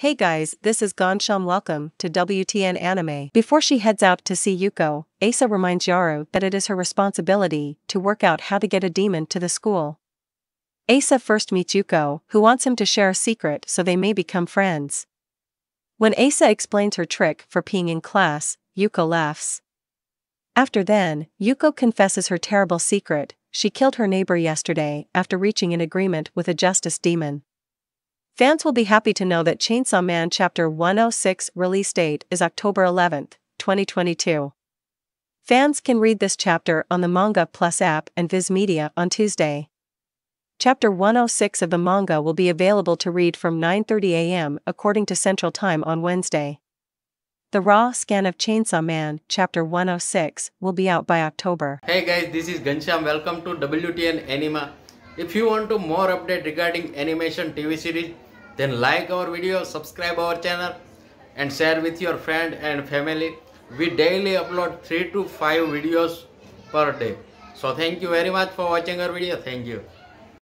Hey guys, this is Gonsham welcome to WTN Anime. Before she heads out to see Yuko, Asa reminds Yaru that it is her responsibility to work out how to get a demon to the school. Asa first meets Yuko, who wants him to share a secret so they may become friends. When Asa explains her trick for peeing in class, Yuko laughs. After then, Yuko confesses her terrible secret, she killed her neighbor yesterday after reaching an agreement with a justice demon. Fans will be happy to know that Chainsaw Man Chapter 106 release date is October 11, 2022. Fans can read this chapter on the Manga Plus app and Viz Media on Tuesday. Chapter 106 of the manga will be available to read from 9:30 a.m. according to Central Time on Wednesday. The raw scan of Chainsaw Man, Chapter 106, will be out by October. Hey guys, this is Gansham. Welcome to WTN Anima. If you want to more update regarding animation TV series, then like our video subscribe our channel and share with your friend and family we daily upload 3 to 5 videos per day so thank you very much for watching our video thank you